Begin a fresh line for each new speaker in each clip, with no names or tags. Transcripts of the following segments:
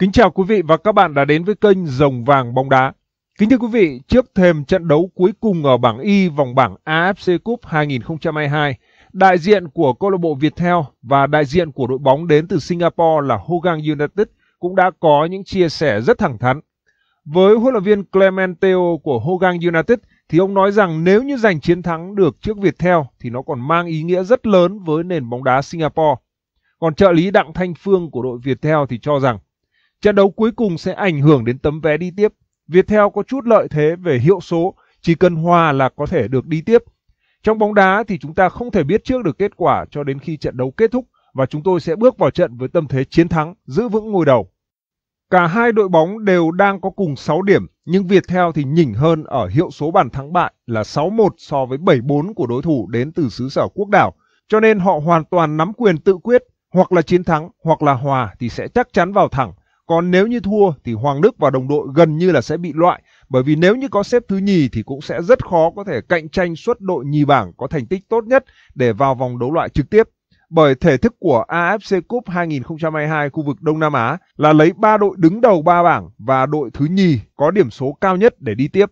Kính chào quý vị và các bạn đã đến với kênh Rồng Vàng Bóng Đá. Kính thưa quý vị, trước thềm trận đấu cuối cùng ở bảng Y vòng bảng AFC Cup 2022, đại diện của câu lạc bộ Viettel và đại diện của đội bóng đến từ Singapore là Hogang United cũng đã có những chia sẻ rất thẳng thắn. Với huấn luyện viên Clementeo của Hogang United thì ông nói rằng nếu như giành chiến thắng được trước Viettel thì nó còn mang ý nghĩa rất lớn với nền bóng đá Singapore. Còn trợ lý Đặng Thanh Phương của đội Viettel thì cho rằng Trận đấu cuối cùng sẽ ảnh hưởng đến tấm vé đi tiếp. Viettel có chút lợi thế về hiệu số, chỉ cần hòa là có thể được đi tiếp. Trong bóng đá thì chúng ta không thể biết trước được kết quả cho đến khi trận đấu kết thúc và chúng tôi sẽ bước vào trận với tâm thế chiến thắng, giữ vững ngôi đầu. Cả hai đội bóng đều đang có cùng 6 điểm, nhưng Viettel thì nhỉnh hơn ở hiệu số bàn thắng bại là 6-1 so với 7-4 của đối thủ đến từ xứ sở quốc đảo, cho nên họ hoàn toàn nắm quyền tự quyết, hoặc là chiến thắng hoặc là hòa thì sẽ chắc chắn vào thẳng. Còn nếu như thua thì Hoàng Đức và đồng đội gần như là sẽ bị loại bởi vì nếu như có xếp thứ nhì thì cũng sẽ rất khó có thể cạnh tranh suất đội nhì bảng có thành tích tốt nhất để vào vòng đấu loại trực tiếp. Bởi thể thức của AFC Cup 2022 khu vực Đông Nam Á là lấy 3 đội đứng đầu 3 bảng và đội thứ nhì có điểm số cao nhất để đi tiếp.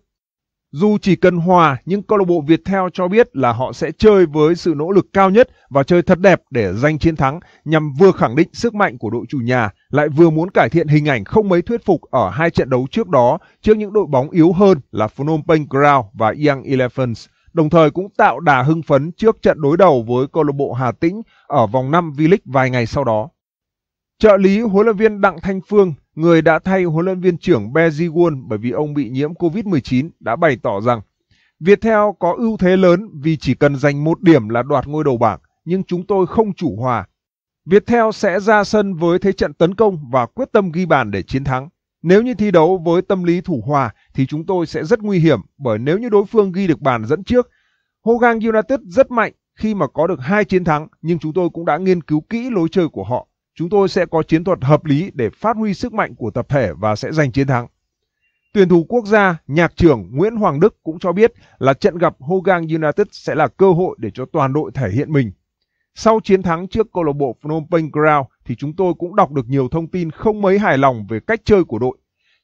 Dù chỉ cần hòa nhưng câu lạc bộ Viettel cho biết là họ sẽ chơi với sự nỗ lực cao nhất và chơi thật đẹp để giành chiến thắng nhằm vừa khẳng định sức mạnh của đội chủ nhà lại vừa muốn cải thiện hình ảnh không mấy thuyết phục ở hai trận đấu trước đó trước những đội bóng yếu hơn là Phnom Penh Ground và Young Elephants đồng thời cũng tạo đà hưng phấn trước trận đối đầu với câu lạc bộ Hà Tĩnh ở vòng 5 V-League vài ngày sau đó. Trợ lý huấn luyện viên Đặng Thanh Phương người đã thay huấn luyện viên trưởng Bezigun bởi vì ông bị nhiễm Covid-19 đã bày tỏ rằng Viettel có ưu thế lớn vì chỉ cần giành một điểm là đoạt ngôi đầu bảng, nhưng chúng tôi không chủ hòa. Viettel sẽ ra sân với thế trận tấn công và quyết tâm ghi bàn để chiến thắng. Nếu như thi đấu với tâm lý thủ hòa thì chúng tôi sẽ rất nguy hiểm bởi nếu như đối phương ghi được bàn dẫn trước, Hogan United rất mạnh khi mà có được hai chiến thắng nhưng chúng tôi cũng đã nghiên cứu kỹ lối chơi của họ Chúng tôi sẽ có chiến thuật hợp lý để phát huy sức mạnh của tập thể và sẽ giành chiến thắng. Tuyển thủ quốc gia, nhạc trưởng Nguyễn Hoàng Đức cũng cho biết là trận gặp Hogan United sẽ là cơ hội để cho toàn đội thể hiện mình. Sau chiến thắng trước câu lạc bộ Phnom Penh Ground thì chúng tôi cũng đọc được nhiều thông tin không mấy hài lòng về cách chơi của đội.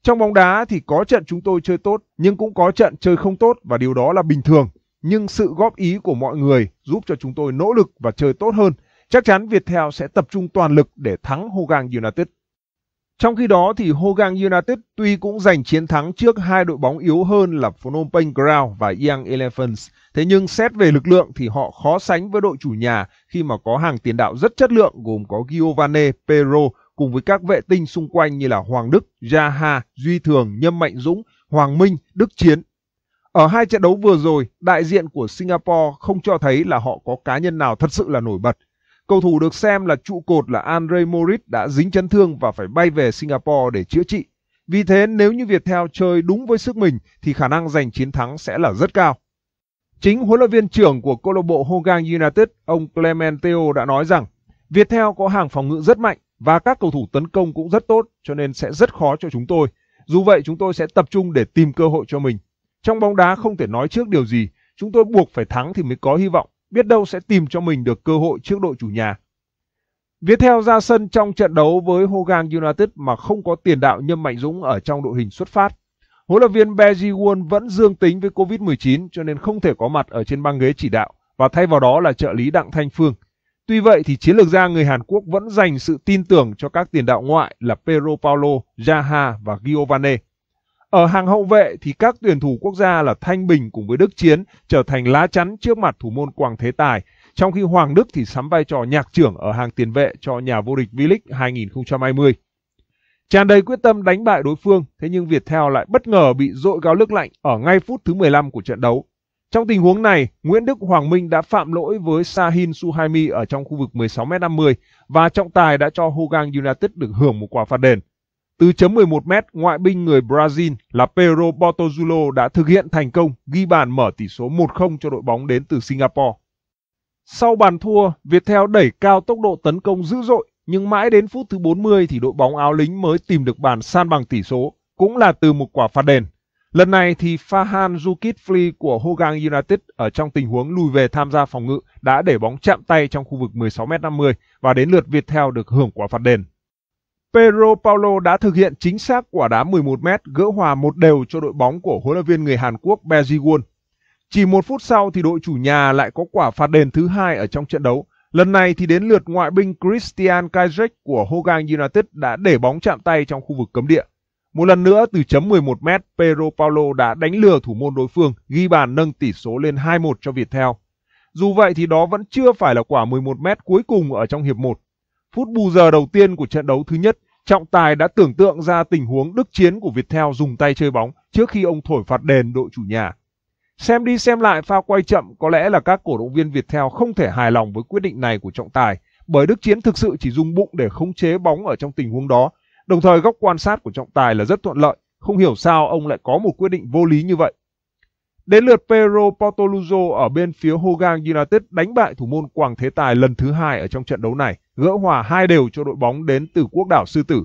Trong bóng đá thì có trận chúng tôi chơi tốt nhưng cũng có trận chơi không tốt và điều đó là bình thường. Nhưng sự góp ý của mọi người giúp cho chúng tôi nỗ lực và chơi tốt hơn chắc chắn Viettel sẽ tập trung toàn lực để thắng Hogang United. Trong khi đó thì Hogang United tuy cũng giành chiến thắng trước hai đội bóng yếu hơn là Phnom Penh Ground và Young Elephants, thế nhưng xét về lực lượng thì họ khó sánh với đội chủ nhà khi mà có hàng tiền đạo rất chất lượng gồm có Giovane, Pero cùng với các vệ tinh xung quanh như là Hoàng Đức, Jaha, Duy Thường, Nhâm Mạnh Dũng, Hoàng Minh, Đức Chiến. Ở hai trận đấu vừa rồi, đại diện của Singapore không cho thấy là họ có cá nhân nào thật sự là nổi bật Cầu thủ được xem là trụ cột là Andre Moritz đã dính chấn thương và phải bay về Singapore để chữa trị. Vì thế nếu như Viettel chơi đúng với sức mình thì khả năng giành chiến thắng sẽ là rất cao. Chính huấn luyện viên trưởng của câu lạc bộ Hogang United, ông Clementeo đã nói rằng Viettel có hàng phòng ngự rất mạnh và các cầu thủ tấn công cũng rất tốt cho nên sẽ rất khó cho chúng tôi. Dù vậy chúng tôi sẽ tập trung để tìm cơ hội cho mình. Trong bóng đá không thể nói trước điều gì, chúng tôi buộc phải thắng thì mới có hy vọng biết đâu sẽ tìm cho mình được cơ hội trước đội chủ nhà. Viettel ra sân trong trận đấu với Hogan United mà không có tiền đạo Nhâm Mạnh Dũng ở trong đội hình xuất phát. Huấn luyện viên Beji Won vẫn dương tính với Covid-19 cho nên không thể có mặt ở trên băng ghế chỉ đạo và thay vào đó là trợ lý Đặng Thanh Phương. Tuy vậy thì chiến lược gia người Hàn Quốc vẫn dành sự tin tưởng cho các tiền đạo ngoại là Pedro Paulo, Jaha và Giovane. Ở hàng hậu vệ thì các tuyển thủ quốc gia là Thanh Bình cùng với Đức Chiến trở thành lá chắn trước mặt thủ môn Quang Thế Tài, trong khi Hoàng Đức thì sắm vai trò nhạc trưởng ở hàng tiền vệ cho nhà vô địch V-League 2020. Tràn đầy quyết tâm đánh bại đối phương, thế nhưng Viettel lại bất ngờ bị dội gáo nước lạnh ở ngay phút thứ 15 của trận đấu. Trong tình huống này, Nguyễn Đức Hoàng Minh đã phạm lỗi với Sahin Suhaimi ở trong khu vực 16m50 và trọng tài đã cho Hogang United được hưởng một quả phạt đền. Từ chấm 11m, ngoại binh người Brazil là Pedro Bortozulo đã thực hiện thành công ghi bàn mở tỷ số 1-0 cho đội bóng đến từ Singapore. Sau bàn thua, Viettel đẩy cao tốc độ tấn công dữ dội nhưng mãi đến phút thứ 40 thì đội bóng áo lính mới tìm được bàn san bằng tỷ số, cũng là từ một quả phạt đền. Lần này thì Fahan Zulkifli của Hogang United ở trong tình huống lùi về tham gia phòng ngự đã để bóng chạm tay trong khu vực 16m50 và đến lượt Viettel được hưởng quả phạt đền. Pedro Paulo đã thực hiện chính xác quả đá 11 m gỡ hòa một đều cho đội bóng của huấn luyện viên người Hàn Quốc Beji Won. Chỉ một phút sau thì đội chủ nhà lại có quả phạt đền thứ hai ở trong trận đấu. Lần này thì đến lượt ngoại binh Christian Kajek của Hogang United đã để bóng chạm tay trong khu vực cấm địa. Một lần nữa từ chấm 11m, Pedro Paulo đã đánh lừa thủ môn đối phương, ghi bàn nâng tỷ số lên 2-1 cho Viettel. Dù vậy thì đó vẫn chưa phải là quả 11m cuối cùng ở trong hiệp 1. Phút bù giờ đầu tiên của trận đấu thứ nhất Trọng tài đã tưởng tượng ra tình huống đức chiến của Viettel dùng tay chơi bóng trước khi ông thổi phạt đền đội chủ nhà. Xem đi xem lại pha quay chậm có lẽ là các cổ động viên Viettel không thể hài lòng với quyết định này của trọng tài bởi Đức Chiến thực sự chỉ dùng bụng để khống chế bóng ở trong tình huống đó. Đồng thời góc quan sát của trọng tài là rất thuận lợi, không hiểu sao ông lại có một quyết định vô lý như vậy. Đến lượt Pedro Portoluzo ở bên phía Hogang United đánh bại thủ môn Quảng Thế Tài lần thứ hai ở trong trận đấu này, gỡ hòa hai đều cho đội bóng đến từ quốc đảo Sư Tử.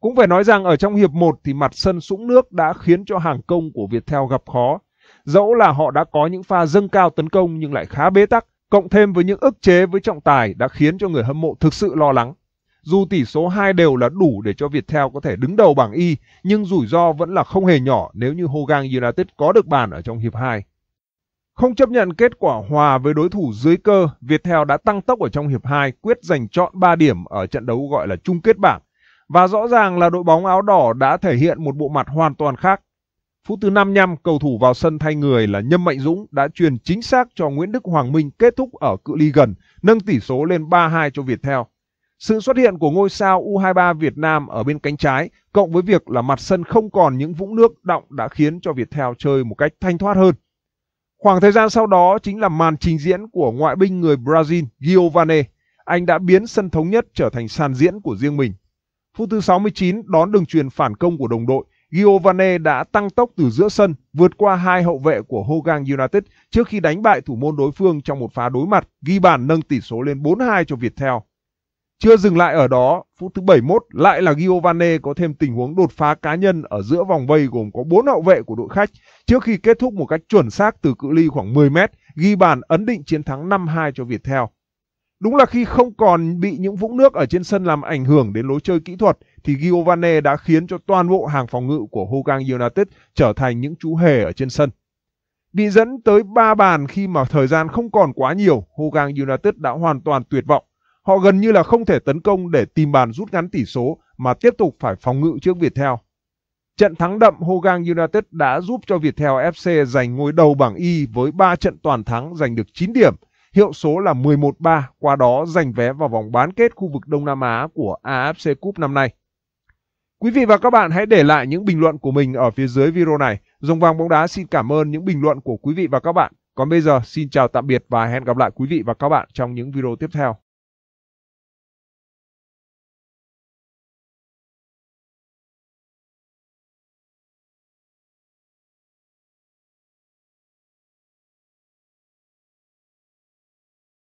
Cũng phải nói rằng ở trong hiệp 1 thì mặt sân sũng nước đã khiến cho hàng công của Viettel gặp khó. Dẫu là họ đã có những pha dâng cao tấn công nhưng lại khá bế tắc, cộng thêm với những ức chế với trọng tài đã khiến cho người hâm mộ thực sự lo lắng. Dù tỷ số 2 đều là đủ để cho Viettel có thể đứng đầu bảng Y, nhưng rủi ro vẫn là không hề nhỏ nếu như Hogang United có được bàn ở trong hiệp 2. Không chấp nhận kết quả hòa với đối thủ dưới cơ, Viettel đã tăng tốc ở trong hiệp 2, quyết giành chọn 3 điểm ở trận đấu gọi là chung kết bảng. Và rõ ràng là đội bóng áo đỏ đã thể hiện một bộ mặt hoàn toàn khác. Phút thứ 55, cầu thủ vào sân thay người là Nhâm Mạnh Dũng đã truyền chính xác cho Nguyễn Đức Hoàng Minh kết thúc ở cự ly gần, nâng tỷ số lên 3-2 cho Viettel. Sự xuất hiện của ngôi sao U23 Việt Nam ở bên cánh trái cộng với việc là mặt sân không còn những vũng nước động đã khiến cho Viettel chơi một cách thanh thoát hơn. Khoảng thời gian sau đó chính là màn trình diễn của ngoại binh người Brazil Giovane. Anh đã biến sân thống nhất trở thành sàn diễn của riêng mình. Phút thứ 69 đón đường truyền phản công của đồng đội, Giovane đã tăng tốc từ giữa sân, vượt qua hai hậu vệ của Hogan United trước khi đánh bại thủ môn đối phương trong một pha đối mặt, ghi bàn nâng tỷ số lên 4-2 cho Viettel. Chưa dừng lại ở đó, phút thứ 71 lại là Giovane có thêm tình huống đột phá cá nhân ở giữa vòng vây gồm có 4 hậu vệ của đội khách trước khi kết thúc một cách chuẩn xác từ cự ly khoảng 10 mét, ghi bàn ấn định chiến thắng 5-2 cho Việt Theo. Đúng là khi không còn bị những vũng nước ở trên sân làm ảnh hưởng đến lối chơi kỹ thuật thì Giovane đã khiến cho toàn bộ hàng phòng ngự của Hogan United trở thành những chú hề ở trên sân. Bị dẫn tới 3 bàn khi mà thời gian không còn quá nhiều, Hogan United đã hoàn toàn tuyệt vọng Họ gần như là không thể tấn công để tìm bàn rút ngắn tỷ số mà tiếp tục phải phòng ngự trước Viettel. Trận thắng đậm Hogang United đã giúp cho Viettel FC giành ngôi đầu bảng Y với 3 trận toàn thắng giành được 9 điểm, hiệu số là 11-3, qua đó giành vé vào vòng bán kết khu vực Đông Nam Á của AFC Cup năm nay. Quý vị và các bạn hãy để lại những bình luận của mình ở phía dưới video này. Dòng vàng bóng đá xin cảm ơn những bình luận của quý vị và các bạn. Còn bây giờ xin chào tạm biệt và hẹn gặp lại quý vị và các bạn trong những video tiếp theo.